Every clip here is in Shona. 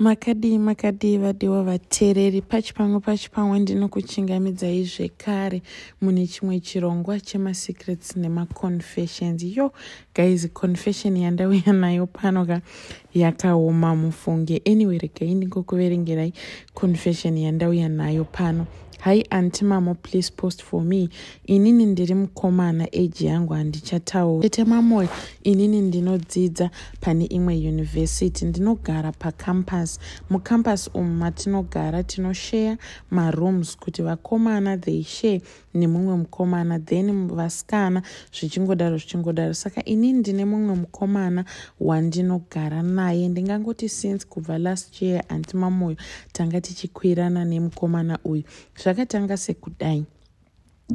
makadii makadii vadiwa vateereri pachi pamwe pachi pamwe ndinokuchingamidzai zvekare mune chimwe chirongwa chemasecrets nemaconfessions yo guys confession yandauya nayo pano ka yakaoma mufunge anyway regai ndingokuverengerai confession yandauya nayo pano hai anti mamo please post for me inini ndiri mukomana eji yangu handichatauri chete mamoyo inini ndinodzidza pane imwe yunivhesiti ndinogara pacampas mucampas umu matinogara tinosheya marooms kuti vakomana they share nemumwe mukomana then vasikana zvichingodaro zvichingodaro saka inini ndine mumwe mukomana wandinogara naye ndingangoti since kubva last year anti mamoyo tanga tichikwirana nemukomana uyu zvakatanga sekudai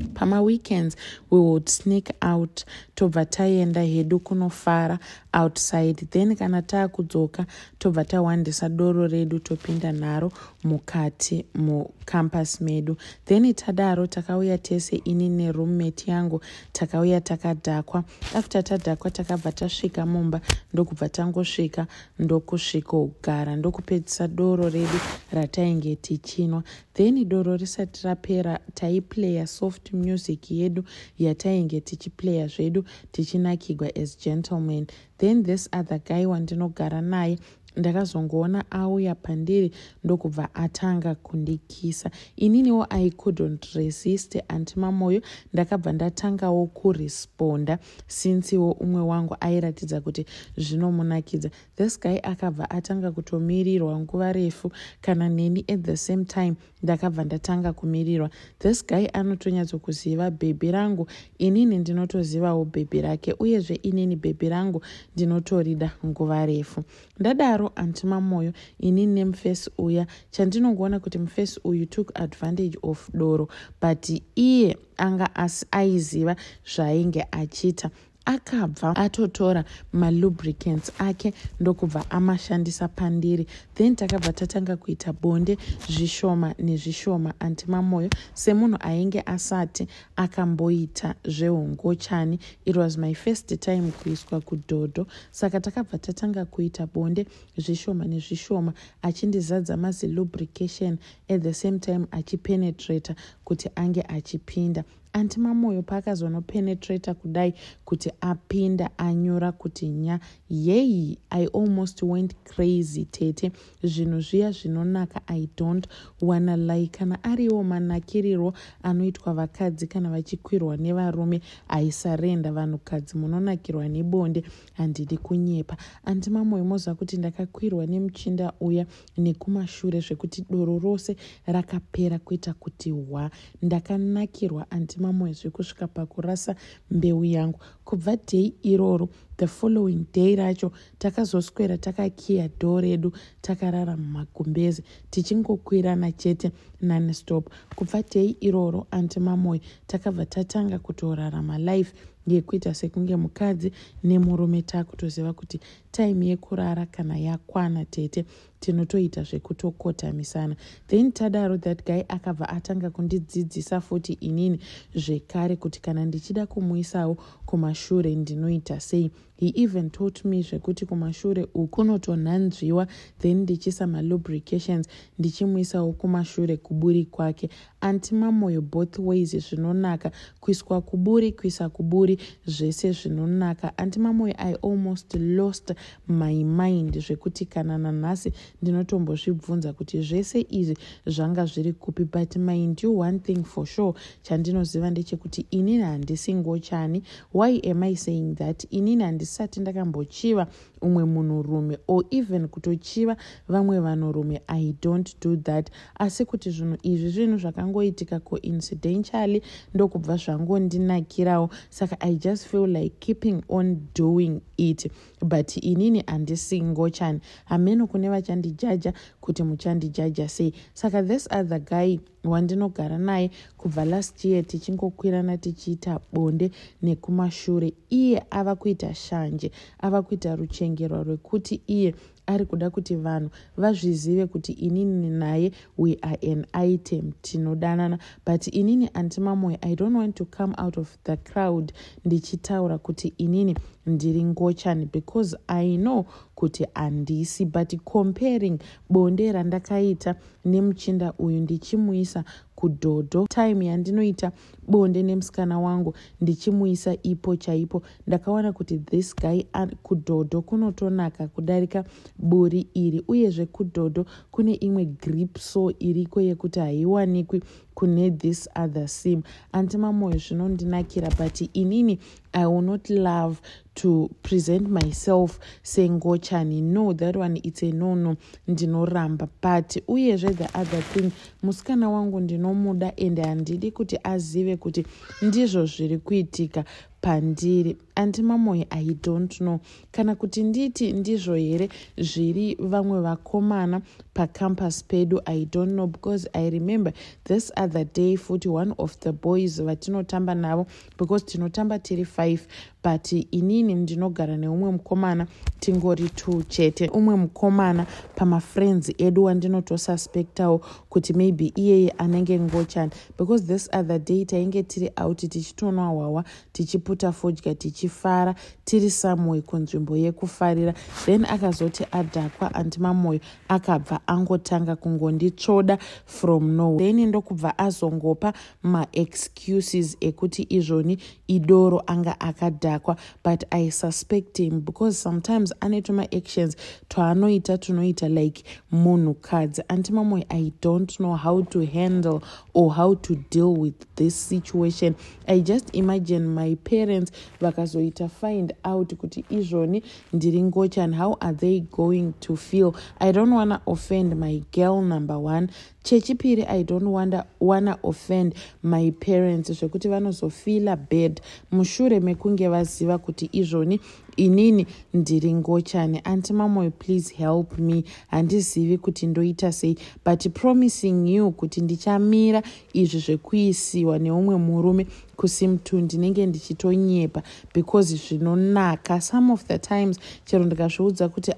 pamaweekends we would sneak out tobva taenda hedu kunofara outside then kana taakudzoka tobva tawandisa doro redu topinda naro mukati mucampas medu then tadaro takauya tese ini nerummate yangu takauya takadhakwa after tadhakwa takabva tasvika mumba ndokubva tangosvika ndokusvikogara ndokupedzisa doro redu ratainge tichinwa then doro risati rapera taiplaya soft soft music yedu yatainge tichipleya zvedu tichinakigwa as gentlemen then this other guy wandinogara naye ndakazongoona auya pandiri ndokubva atanga kundikisa ininiwo i couldn't resist antima mwoyo ndakabva ndatangawo kuresponda sinsiwo umwe wangu airatidza kuti zvinomunakidza this guy akabva atanga kutomirirwa nguva refu kana neni at the same time ndakabva ndatanga kumirirwa this guy anotonyatsokuziva bhebhi rangu inini ndinotozivawo bhebhi rake uyezve inini bhebhi rangu ndinotorida nguva refu ndadaro kudaro handima mwoyo ini nemufesi uya chandinongoona kuti mufesi uyu took advantage of doro but iye anga asi aiziva zvaainge achiita akabva atotora malubricants ake ndokubva amashandisa pandiri then takabva tatanga kuita bonde zvishoma nezvishoma antimamoyo semunhu ainge asati akamboita zvehongochani it was my first time kuiswa kudhodho saka takabva tatanga kuita bonde zvishoma nezvishoma achindizadza mazilubrication at the same time achipenetrata kuti ange achipinda antima mwoyo paakazonopenetrata kudai kuti apinda anyora kuti nya yei i almost went crazy tete zvinhu zviya zvinonaka i don't wana lai kana ariwo manakirirwo anoitwa vakadzi kana vachikwirwa nevarume aisarenda vanhukadzi munonakirwa nebonde handidi kunyepa antima mwoyo moziva kuti ndakakwirwa nemuchinda uya nekumashure zvekuti doro rose rakapera kuita kuti hwa ndakanakirwa antima mamwezve kusvika pakurasa mbeu yangu kubva dhei iroro the following day racho takazoswera takakiya dhoo redu takarara mumagumbezi tichingokwirana chete nanestop kubva dhei iroro anti mamoyo takabva tatanga kutorarama life ngekuita sekunge mukadzi nemurume takutoziva kuti taimu yekurara kana yakwana tete tinotoita zvekutokotamisana then tadaro that guy akabva atanga kundidzidzisa futi inini zvekare kuti kana ndichida kumuisawo kumashure ndinoita sei he even taught me zvekuti kumashure ukunotonhanzviwa then ndichisa malubrications ndichimuisawo kumashure kuburi kwake antima moyo both ways zvinonaka kuiswa kuburi kuisa kuburi zvese zvinonaka antima moyo i almost lost my mind zvekuti kana nanhasi ndinotombozvibvunza kuti zvese izvi zvanga zviri kupi but mind you one thing for sure chandinoziva ndechekuti inini handisingochani why am i saying that inini handi handisati ndakambochiva umwe munhurume or even kutochiva vamwe vanhurume i don't do that asi kuti zvinhu izvi zvinhu zvakangoitika coincidentially ndokubva zvangondinakirawo saka i just feel like keeping on doing it but inini handisingo chani hameno kune vachandijaja kuti muchandijaja sei saka this other guy wandinogara naye kubva last year tichingokwirana tichiita bonde nekumashure iye ava kuita shanje ava kuita ruchenge rurangirwa rwekuti iye ari kuda kuti vanhu vazvizive kuti inini naye we are an item tinodanana but inini andima moyo i don't want to come out of the crowd ndichitaura kuti inini ndiri ngochani because i know kuti handisi but comparing bonde randakaita nemuchinda uyu ndichimuisa kudhodho time yandinoita bonde nemusikana wangu ndichimuisa ipo chaipo ndakawana kuti this guy kudhodho kunotonaka kudarika buri iri uyezve kudhodho kune imwe grip so iriko yekuti haiwanikwi kune this other sim andima moyo zvino ndinakira but inini i will not love to present myself sengochani no that one its enono ndinoramba but uyezve the other thing musikana wangu ndinomuda and handidi kuti azive kuti ndizvo zviri kuitika pandiri andima moyo i don't know kana kuti nditi ndizvo here zviri vamwe vakomana pacampus pedu i don't know because i remember this other day futi one of the boys vatinotamba navo because tinotamba tiri five but inini ini ndinogara neumwe mukomana tingori t chete umwe mukomana pamafriends edu wandinotosuspectawo kuti maybe iyeye anenge ngochani because this other day tainge tiri out tichitonwa hwawa tichiputa fodya tichifara tiri samwe kunzvimbo yekufarira then akazoti adhakwa andima mwoyo akabva angotanga kungonditsvoda from now then ndokubva azongopa maexcuses ekuti izvoni idoro anga akadhakwa but i suspect him because sometimes anoita maactions twaanoita tunoita like munhukadzi antima moyo i don't know how to handle or how to deal with this situation i just imagine my parents vakazoita find out kuti izvoni ndiri ngochan how are they going to feel i don't wanna offend my girl number one chechipiri i don't wanda, wanna offend my parents zvekuti vanozofila bed mushure mekunge vaziva kuti izvoni inini ndiri ngochani antimamoyo please help me handizivi kuti ndoita sei but promising you kuti ndichamira izvi zvekuisiwa neumwe murume kusim to ndinenge ndichitonyepa because zvinonaka some of the times chero ndikazviudza kuti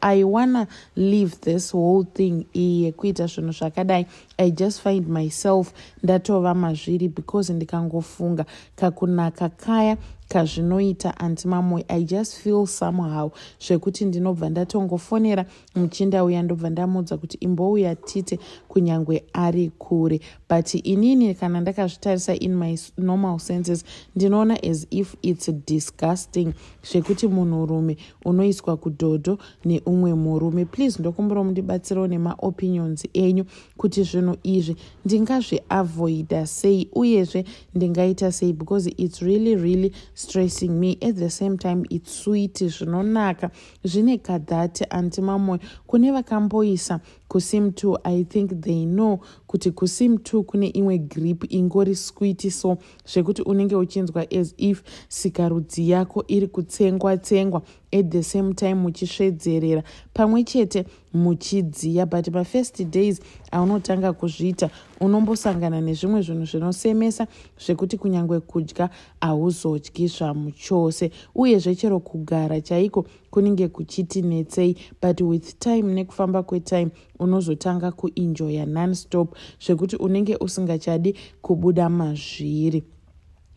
i wanna leave this whole thing iyi yekuita zvinhu zvakadai i just find myself ndatova mazviri because ndikangofunga kakunaka kaya kazvinoita anti mamoyo i just feel somehow zvekuti ndinobva ndatongofonera muchindauya ndobva ndamudza kuti imbouya tite kunyange ari kure but inini kana ndakazvitarisa in my normal senses ndinoona as if its disgusting zvekuti munhurume unoiswa kudhodho neumwe murume please ndokumbirawo mundibatsirawo nemaopinions enyu kuti zvinhu izvi ndingazviavhoida sei uyezve ndingaita sei because its really really stressing me at the same time its switi zvinonaka zvine kadhati anti mamoyo kune vakamboisa kusim 2 i think they know kuti kusim 2 kune imwe grip ingori squiti so zvekuti unenge uchinzwa as if sikarudzi yako iri kutsengwa tsengwa at the same time muchisvedzerera pamwe chete muchidziya but mafirst days aunotanga kuzviita unombosangana nezvimwe zvinhu zvinosemesa zvekuti kunyange kudya hauzodyi zvamuchose uyezve chero kugara chaiko kunenge kuchiti netsei but with time nekufamba kwetime unozotanga kuinjoya non stop zvekuti unenge usingachadi kubuda mazviri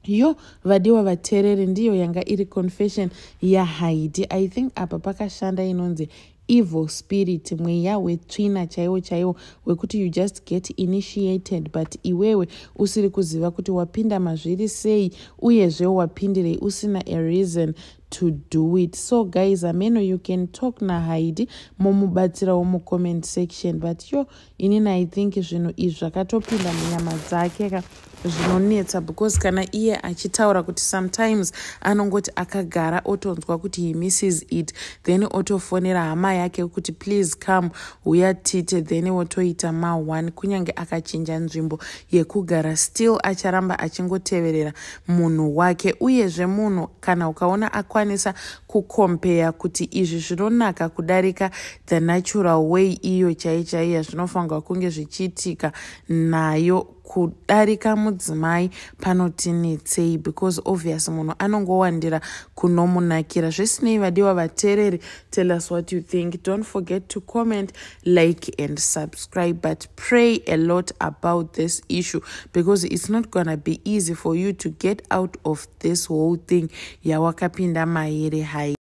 yo vadiwa vateereri ndiyo yanga iri confession yahaiti i think apa pakashanda inonzi evil spirit mweya wetsvina chaiwo chaiwo wekuti you just get initiated but iwewe usiri kuziva kuti wapinda mazviri sei uyezve wapindirei usina a reason to do it so guys ameno you can talk nahaidi momubatsirawo mucomment section but yo inini i think zvinhu izvi zvakatopinda munyama dzake ka zvinonetsa because kana iye achitaura kuti sometimes anongoti akagara otonzwa kuti he misses it then otofonera hama ya yake kuti please come uyatite then watoita ma1 kunyange akachinja nzvimbo yekugara still acharamba achingoteverera munhu wake uyezve munhu kana ukaona akwanisa kukompeya kuti izvi zvinonaka kudarika the natural way iyo chai chaiya zvinofanirwa kunge zvichiitika nayo kudarika mudzimai panotinetsei because obvious munhu anongowandira kunomunakira zvisinei vadiwa vateereri tell us what you think don't forget to comment like and subscribe but pray a lot about this issue because it's not gonna be easy for you to get out of this whole thing yawakapinda mairi hai